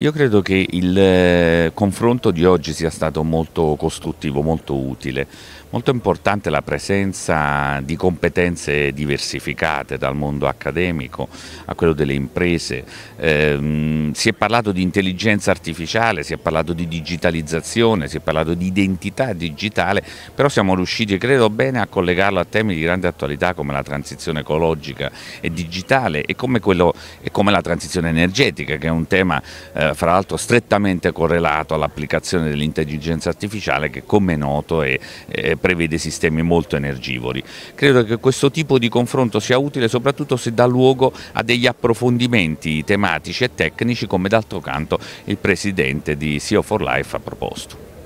Io credo che il eh, confronto di oggi sia stato molto costruttivo, molto utile. Molto importante la presenza di competenze diversificate dal mondo accademico a quello delle imprese. Eh, si è parlato di intelligenza artificiale, si è parlato di digitalizzazione, si è parlato di identità digitale, però siamo riusciti, credo bene, a collegarlo a temi di grande attualità come la transizione ecologica e digitale e come, quello, e come la transizione energetica, che è un tema eh, eh, fra l'altro strettamente correlato all'applicazione dell'intelligenza artificiale che come è noto è, è, prevede sistemi molto energivori. Credo che questo tipo di confronto sia utile soprattutto se dà luogo a degli approfondimenti tematici e tecnici come d'altro canto il Presidente di CEO for Life ha proposto.